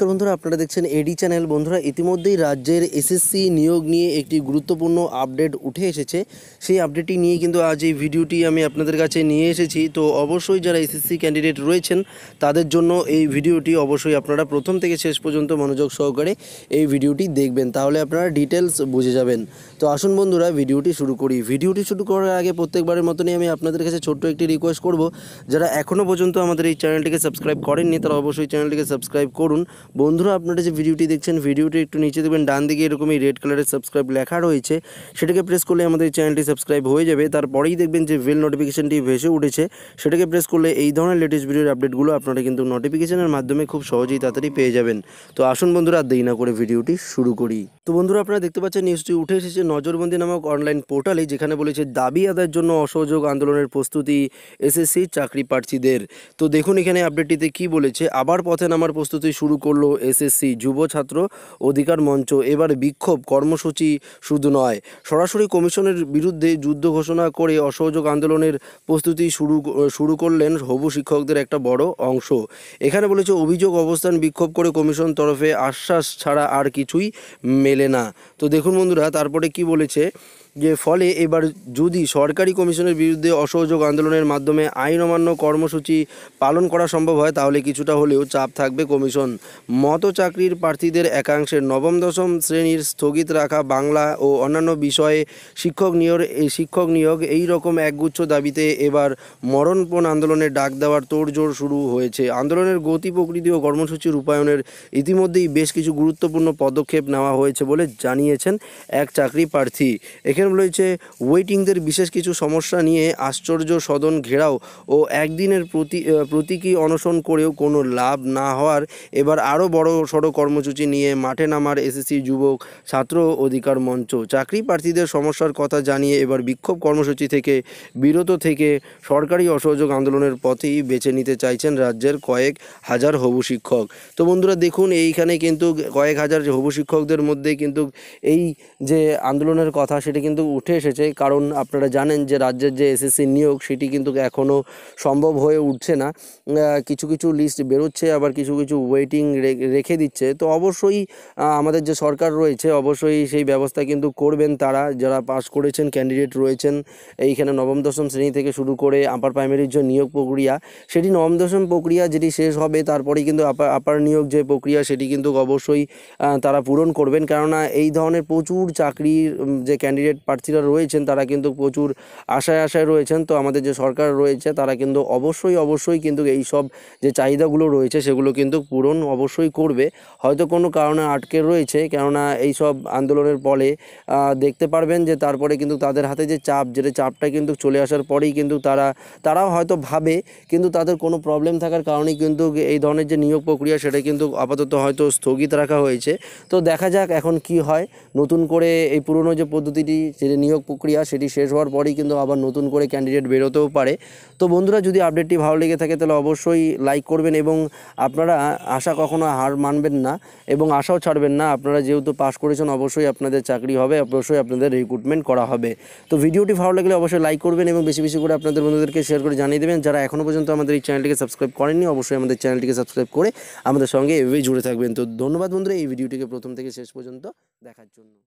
নমস্কার বন্ধুরা আপনারা দেখছেন এডি চ্যানেল বন্ধুরা ইতিমধ্যেই রাজ্যের এসএসসি নিয়োগ নিয়ে একটি গুরুত্বপূর্ণ আপডেট উঠে এসেছে সেই আপডেটটি নিয়ে কিন্তু আজ এই ভিডিওটি আমি আপনাদের কাছে নিয়ে এসেছি তো অবশ্যই যারা এসএসসি ক্যান্ডিডেট রয়েছেন তাদের জন্য এই ভিডিওটি অবশ্যই আপনারা প্রথম থেকে শেষ পর্যন্ত মনোযোগ সহকারে এই ভিডিওটি দেখবেন তাহলে আপনারা ডিটেলস বুঝে যাবেন তো আসুন বন্ধুরা ভিডিওটি শুরু করি ভিডিওটি শুরু করার আগে প্রত্যেকবারের মতনই আমি আপনাদের কাছে ছোট্ট একটি রিকোয়েস্ট করব যারা এখনও পর্যন্ত আমাদের এই চ্যানেলটিকে সাবস্ক্রাইব করেননি তারা অবশ্যই চ্যানেলটিকে সাবস্ক্রাইব করুন বন্ধুরা আপনারা যে ভিডিওটি দেখছেন ভিডিওটি একটু নিচে দেবেন ডান দিকে এরকমই রেড কালারের সাবস্ক্রাইব লেখা রয়েছে সেটাকে প্রেস করলে আমাদের চ্যানেলটি সাবস্ক্রাইব হয়ে যাবে তারপরেই দেখবেন যে বেল নোটিফিকেশানটি ভেসে উঠেছে সেটাকে প্রেস করলে এই ধরনের লেটেস্ট ভিডিওর আপডেটগুলো আপনারা কিন্তু নোটিফিকেশানের মাধ্যমে খুব সহজেই তাড়াতাড়ি পেয়ে যাবেন তো আসুন বন্ধুরা দেই না করে ভিডিওটি শুরু করি তো বন্ধুরা আপনারা দেখতে পাচ্ছেন নিউজটি উঠে এসেছে নজরবন্দি নামক অনলাইন পোর্টালে যেখানে বলেছে দাবি আদায়ের জন্য অসহযোগ আন্দোলনের প্রস্তুতি এসএসসি চাকরি প্রার্থীদের তো দেখুন এখানে আপডেটটিতে কি বলেছে আবার পথে নামার প্রস্তুতি শুরু করলো এসএসসি যুব ছাত্র অধিকার মঞ্চ এবার বিক্ষোভ কর্মসূচি শুধু নয় সরাসরি কমিশনের বিরুদ্ধে যুদ্ধ ঘোষণা করে অসহযোগ আন্দোলনের প্রস্তুতি শুরু শুরু করলেন হবু শিক্ষকদের একটা বড় অংশ এখানে বলেছে অভিযোগ অবস্থান বিক্ষোভ করে কমিশন তরফে আশ্বাস ছাড়া আর কিছুই মেলে মেলে না তো দেখুন বন্ধুরা তারপরে কি বলেছে যে ফলে এবার যদি সরকারি কমিশনের বিরুদ্ধে অসহযোগ আন্দোলনের মাধ্যমে আইন অমান্য কর্মসূচি পালন করা সম্ভব হয় তাহলে কিছুটা হলেও চাপ থাকবে কমিশন মত চাকরির প্রার্থীদের একাংশের নবম দশম শ্রেণীর স্থগিত রাখা বাংলা ও অন্যান্য বিষয়ে শিক্ষক নিয়োগ শিক্ষক নিয়োগ এই রকম একগুচ্ছ দাবিতে এবার মরণপণ আন্দোলনের ডাক দেওয়ার তোড়জোড় শুরু হয়েছে আন্দোলনের গতি প্রকৃতি ও কর্মসূচি রূপায়ণের ইতিমধ্যেই বেশ কিছু গুরুত্বপূর্ণ পদক্ষেপ নেওয়া হয়েছে হয়েছে বলে জানিয়েছেন এক চাকরি প্রার্থী এখানে রয়েছে ওয়েটিংদের বিশেষ কিছু সমস্যা নিয়ে আশ্চর্য সদন ঘেরাও ও একদিনের প্রতি প্রতীকী অনশন করেও কোনো লাভ না হওয়ার এবার আরও বড় সড়ো কর্মসূচি নিয়ে মাঠে নামার এসএসসি যুবক ছাত্র অধিকার মঞ্চ চাকরি প্রার্থীদের সমস্যার কথা জানিয়ে এবার বিক্ষোভ কর্মসূচি থেকে বিরত থেকে সরকারি অসহযোগ আন্দোলনের পথেই বেছে নিতে চাইছেন রাজ্যের কয়েক হাজার হবু শিক্ষক তো বন্ধুরা দেখুন এইখানে কিন্তু কয়েক হাজার হবু শিক্ষকদের মধ্যে মধ্যেই কিন্তু এই যে আন্দোলনের কথা সেটি কিন্তু উঠে এসেছে কারণ আপনারা জানেন যে রাজ্যের যে এসএসসি নিয়োগ সেটি কিন্তু এখনও সম্ভব হয়ে উঠছে না কিছু কিছু লিস্ট বেরোচ্ছে আবার কিছু কিছু ওয়েটিং রেখে দিচ্ছে তো অবশ্যই আমাদের যে সরকার রয়েছে অবশ্যই সেই ব্যবস্থা কিন্তু করবেন তারা যারা পাস করেছেন ক্যান্ডিডেট রয়েছেন এইখানে নবম দশম শ্রেণী থেকে শুরু করে আপার প্রাইমারির যে নিয়োগ প্রক্রিয়া সেটি নবম দশম প্রক্রিয়া যেটি শেষ হবে তারপরেই কিন্তু আপার আপার নিয়োগ যে প্রক্রিয়া সেটি কিন্তু অবশ্যই তারা পূরণ করবেন কারণ কেননা এই ধরনের প্রচুর চাকরির যে ক্যান্ডিডেট প্রার্থীরা রয়েছেন তারা কিন্তু প্রচুর আশায় আশায় রয়েছেন তো আমাদের যে সরকার রয়েছে তারা কিন্তু অবশ্যই অবশ্যই কিন্তু এই সব যে চাহিদাগুলো রয়েছে সেগুলো কিন্তু পূরণ অবশ্যই করবে হয়তো কোনো কারণে আটকে রয়েছে কেননা এই সব আন্দোলনের ফলে দেখতে পারবেন যে তারপরে কিন্তু তাদের হাতে যে চাপ যেটা চাপটা কিন্তু চলে আসার পরেই কিন্তু তারা তারাও হয়তো ভাবে কিন্তু তাদের কোনো প্রবলেম থাকার কারণে কিন্তু এই ধরনের যে নিয়োগ প্রক্রিয়া সেটা কিন্তু আপাতত হয়তো স্থগিত রাখা হয়েছে তো দেখা যাক এখন এখন কি হয় নতুন করে এই পুরনো যে পদ্ধতিটি যে নিয়োগ প্রক্রিয়া সেটি শেষ হওয়ার পরেই কিন্তু আবার নতুন করে ক্যান্ডিডেট বেরোতেও পারে তো বন্ধুরা যদি আপডেটটি ভালো লেগে থাকে তাহলে অবশ্যই লাইক করবেন এবং আপনারা আশা কখনো হার মানবেন না এবং আশাও ছাড়বেন না আপনারা যেহেতু পাস করেছেন অবশ্যই আপনাদের চাকরি হবে অবশ্যই আপনাদের রিক্রুটমেন্ট করা হবে তো ভিডিওটি ভালো লাগলে অবশ্যই লাইক করবেন এবং বেশি বেশি করে আপনাদের বন্ধুদেরকে শেয়ার করে জানিয়ে দেবেন যারা এখনও পর্যন্ত আমাদের এই চ্যানেলটিকে সাবস্ক্রাইব করেননি অবশ্যই আমাদের চ্যানেলটিকে সাবস্ক্রাইব করে আমাদের সঙ্গে এভাবেই জুড়ে থাকবেন তো ধন্যবাদ বন্ধুরা এই ভিডিওটিকে প্রথম থেকে শেষ পর্যন্ত পর্যন্ত দেখার জন্য